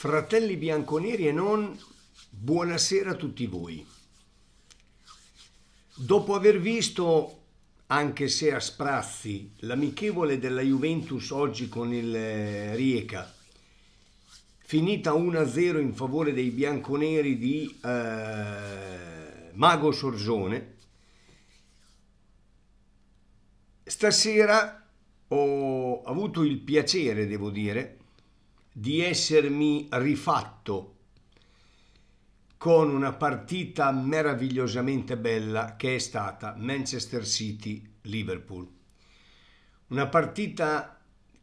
Fratelli bianconeri e non, buonasera a tutti voi. Dopo aver visto, anche se a sprazzi, l'amichevole della Juventus oggi con il eh, Rieca, finita 1-0 in favore dei bianconeri di eh, Mago Sorgione, stasera ho avuto il piacere, devo dire, di essermi rifatto con una partita meravigliosamente bella che è stata Manchester City-Liverpool. Una partita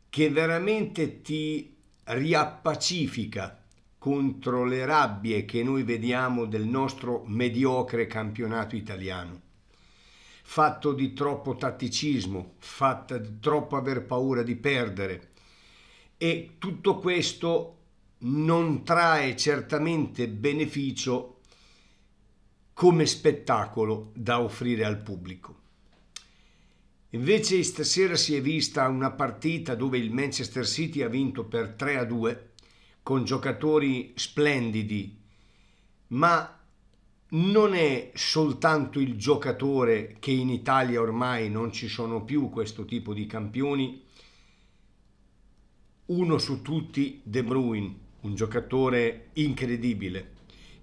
che veramente ti riappacifica contro le rabbie che noi vediamo del nostro mediocre campionato italiano, fatto di troppo tatticismo, fatta di troppo aver paura di perdere, e tutto questo non trae certamente beneficio come spettacolo da offrire al pubblico. Invece stasera si è vista una partita dove il Manchester City ha vinto per 3 a 2 con giocatori splendidi, ma non è soltanto il giocatore che in Italia ormai non ci sono più questo tipo di campioni uno su tutti De Bruyne, un giocatore incredibile,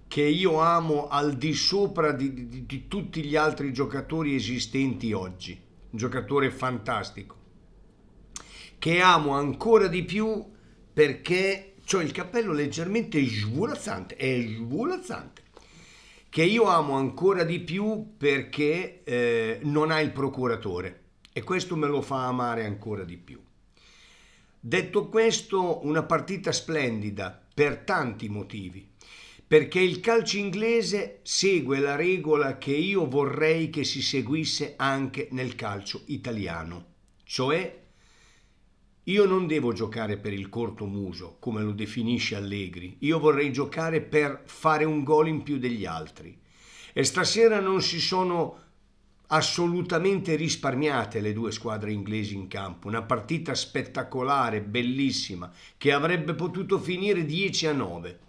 che io amo al di sopra di, di, di tutti gli altri giocatori esistenti oggi, un giocatore fantastico, che amo ancora di più perché ho il cappello leggermente svolazzante, è svolazzante, che io amo ancora di più perché eh, non ha il procuratore e questo me lo fa amare ancora di più. Detto questo, una partita splendida per tanti motivi, perché il calcio inglese segue la regola che io vorrei che si seguisse anche nel calcio italiano, cioè io non devo giocare per il corto muso, come lo definisce Allegri, io vorrei giocare per fare un gol in più degli altri. E stasera non si sono assolutamente risparmiate le due squadre inglesi in campo, una partita spettacolare, bellissima, che avrebbe potuto finire 10 a 9,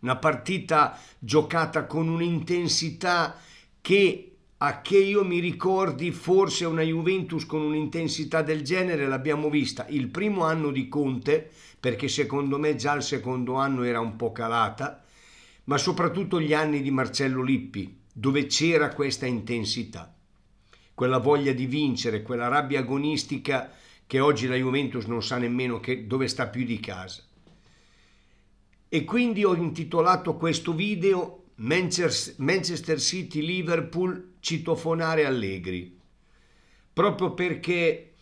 una partita giocata con un'intensità che a che io mi ricordi forse una Juventus con un'intensità del genere l'abbiamo vista il primo anno di Conte, perché secondo me già il secondo anno era un po' calata, ma soprattutto gli anni di Marcello Lippi, dove c'era questa intensità quella voglia di vincere, quella rabbia agonistica che oggi la Juventus non sa nemmeno che, dove sta più di casa. E quindi ho intitolato questo video Manchester City Liverpool citofonare Allegri, proprio perché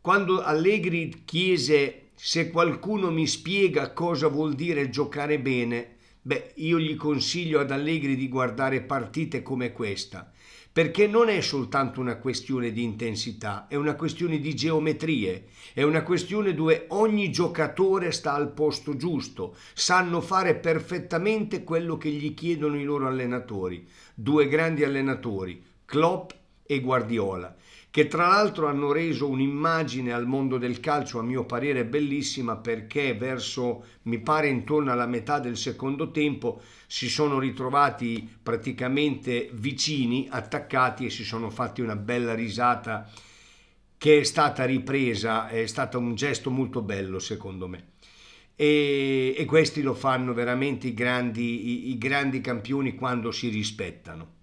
quando Allegri chiese se qualcuno mi spiega cosa vuol dire giocare bene, Beh, io gli consiglio ad Allegri di guardare partite come questa, perché non è soltanto una questione di intensità, è una questione di geometrie, è una questione dove ogni giocatore sta al posto giusto, sanno fare perfettamente quello che gli chiedono i loro allenatori, due grandi allenatori, Klopp e Guardiola, che tra l'altro hanno reso un'immagine al mondo del calcio a mio parere bellissima perché verso mi pare intorno alla metà del secondo tempo si sono ritrovati praticamente vicini, attaccati e si sono fatti una bella risata che è stata ripresa, è stato un gesto molto bello secondo me. E, e questi lo fanno veramente i grandi, i, i grandi campioni quando si rispettano.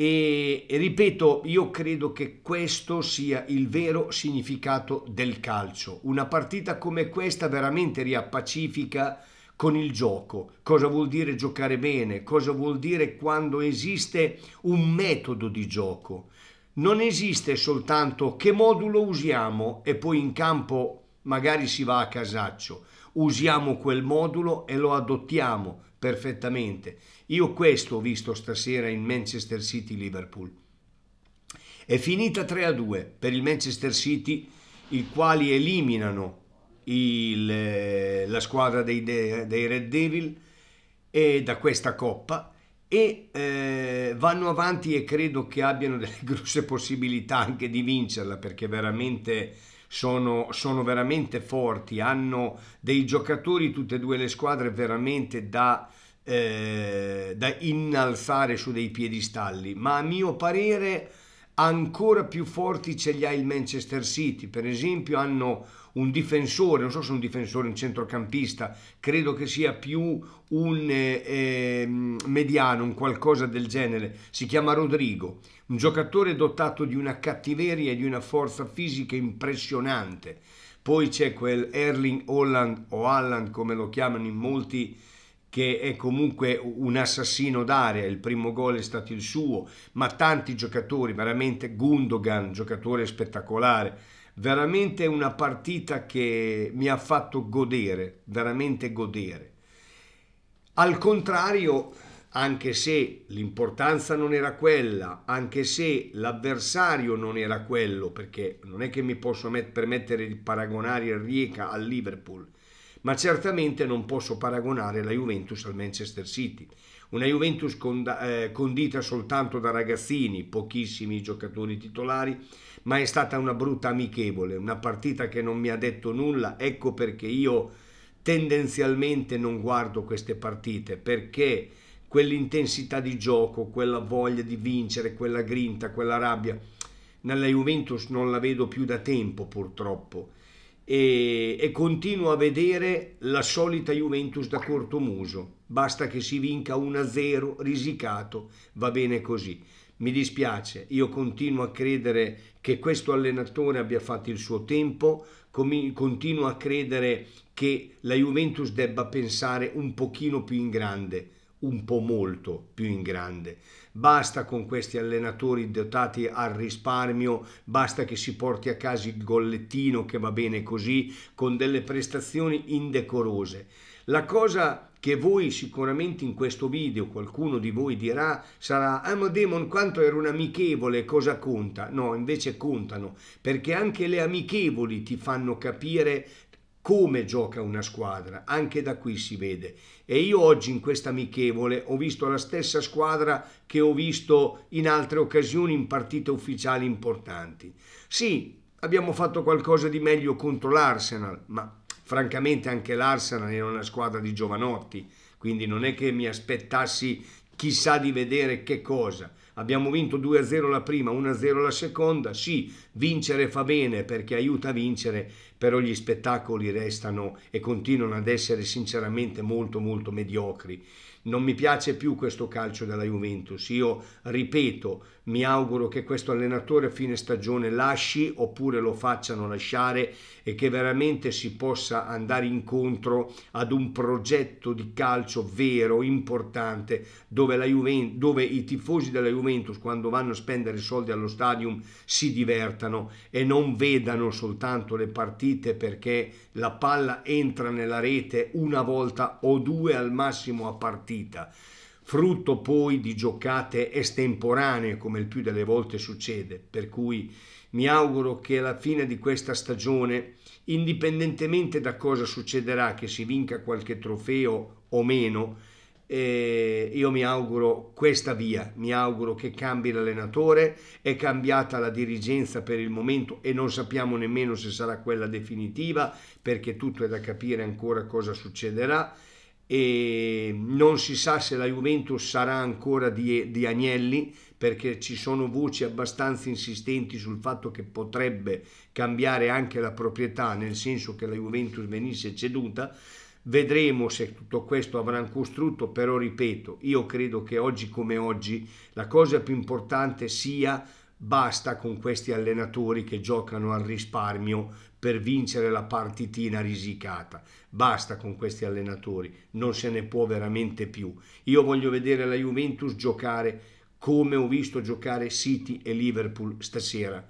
E, ripeto, io credo che questo sia il vero significato del calcio. Una partita come questa veramente riappacifica con il gioco, cosa vuol dire giocare bene, cosa vuol dire quando esiste un metodo di gioco. Non esiste soltanto che modulo usiamo e poi in campo magari si va a casaccio. Usiamo quel modulo e lo adottiamo, perfettamente. Io questo ho visto stasera in Manchester City-Liverpool. È finita 3-2 per il Manchester City, i quali eliminano il, eh, la squadra dei, dei, Red Devil e da questa coppa e eh, vanno avanti e credo che abbiano delle grosse possibilità anche di vincerla perché veramente sono, sono veramente forti, hanno dei giocatori tutte e due le squadre veramente da, eh, da innalzare su dei piedistalli, ma a mio parere ancora più forti ce li ha il Manchester City, per esempio hanno un difensore, non so se è un difensore, un centrocampista, credo che sia più un eh, mediano, un qualcosa del genere, si chiama Rodrigo, un giocatore dotato di una cattiveria e di una forza fisica impressionante, poi c'è quel Erling Holland o Halland come lo chiamano in molti che è comunque un assassino d'area, il primo gol è stato il suo, ma tanti giocatori, veramente Gundogan, giocatore spettacolare, veramente una partita che mi ha fatto godere, veramente godere. Al contrario, anche se l'importanza non era quella, anche se l'avversario non era quello, perché non è che mi posso permettere di paragonare il Rieka al Liverpool, ma certamente non posso paragonare la Juventus al Manchester City. Una Juventus eh, condita soltanto da ragazzini, pochissimi giocatori titolari, ma è stata una brutta amichevole, una partita che non mi ha detto nulla, ecco perché io tendenzialmente non guardo queste partite, perché quell'intensità di gioco, quella voglia di vincere, quella grinta, quella rabbia, nella Juventus non la vedo più da tempo purtroppo e, e continuo a vedere la solita Juventus da corto muso. Basta che si vinca 1-0, risicato, va bene così. Mi dispiace, io continuo a credere che questo allenatore abbia fatto il suo tempo, continuo a credere che la Juventus debba pensare un pochino più in grande, un po' molto più in grande basta con questi allenatori dotati al risparmio, basta che si porti a casa il gollettino che va bene così, con delle prestazioni indecorose. La cosa che voi sicuramente in questo video qualcuno di voi dirà sarà ah ma Demon quanto era un amichevole cosa conta? No invece contano perché anche le amichevoli ti fanno capire come gioca una squadra, anche da qui si vede. E io oggi in questa amichevole ho visto la stessa squadra che ho visto in altre occasioni in partite ufficiali importanti. Sì, abbiamo fatto qualcosa di meglio contro l'Arsenal, ma francamente anche l'Arsenal era una squadra di giovanotti, quindi non è che mi aspettassi chissà di vedere che cosa. Abbiamo vinto 2-0 la prima, 1-0 la seconda. Sì, vincere fa bene perché aiuta a vincere, però gli spettacoli restano e continuano ad essere sinceramente molto molto mediocri. Non mi piace più questo calcio della Juventus. Io ripeto, mi auguro che questo allenatore a fine stagione lasci oppure lo facciano lasciare e che veramente si possa andare incontro ad un progetto di calcio vero, importante, dove, Juventus, dove i tifosi della Juventus Juventus quando vanno a spendere soldi allo stadium si divertano e non vedano soltanto le partite perché la palla entra nella rete una volta o due al massimo a partita frutto poi di giocate estemporanee come il più delle volte succede, per cui mi auguro che alla fine di questa stagione, indipendentemente da cosa succederà, che si vinca qualche trofeo o meno, e io mi auguro questa via, mi auguro che cambi l'allenatore, è cambiata la dirigenza per il momento e non sappiamo nemmeno se sarà quella definitiva perché tutto è da capire ancora cosa succederà e non si sa se la Juventus sarà ancora di, di Agnelli perché ci sono voci abbastanza insistenti sul fatto che potrebbe cambiare anche la proprietà nel senso che la Juventus venisse ceduta Vedremo se tutto questo avranno costrutto, però ripeto, io credo che oggi come oggi la cosa più importante sia basta con questi allenatori che giocano al risparmio per vincere la partitina risicata. Basta con questi allenatori, non se ne può veramente più. Io voglio vedere la Juventus giocare come ho visto giocare City e Liverpool stasera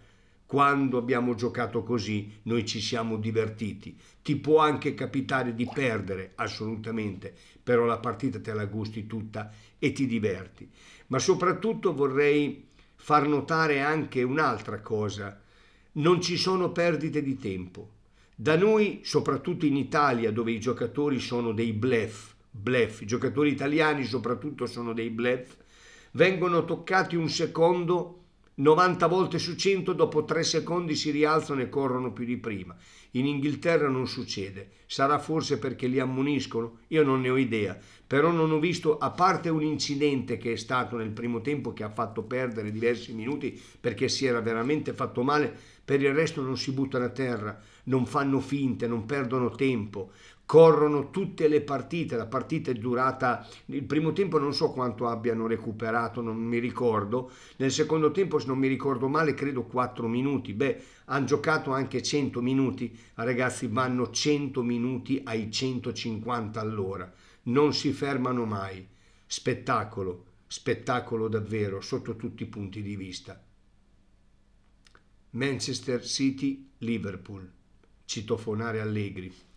quando abbiamo giocato così noi ci siamo divertiti. Ti può anche capitare di perdere, assolutamente, però la partita te la gusti tutta e ti diverti. Ma soprattutto vorrei far notare anche un'altra cosa. Non ci sono perdite di tempo. Da noi, soprattutto in Italia, dove i giocatori sono dei blef, blef, i giocatori italiani soprattutto sono dei blef, vengono toccati un secondo 90 volte su 100 dopo 3 secondi si rialzano e corrono più di prima. In Inghilterra non succede, sarà forse perché li ammoniscono? Io non ne ho idea, però non ho visto, a parte un incidente che è stato nel primo tempo che ha fatto perdere diversi minuti perché si era veramente fatto male, per il resto non si buttano a terra, non fanno finte, non perdono tempo, corrono tutte le partite, la partita è durata, il primo tempo non so quanto abbiano recuperato, non mi ricordo, nel secondo tempo se non mi ricordo male credo 4 minuti, beh hanno giocato anche 100 minuti, ragazzi vanno 100 minuti ai 150 all'ora, non si fermano mai, spettacolo, spettacolo davvero sotto tutti i punti di vista. Manchester City, Liverpool, citofonare Allegri.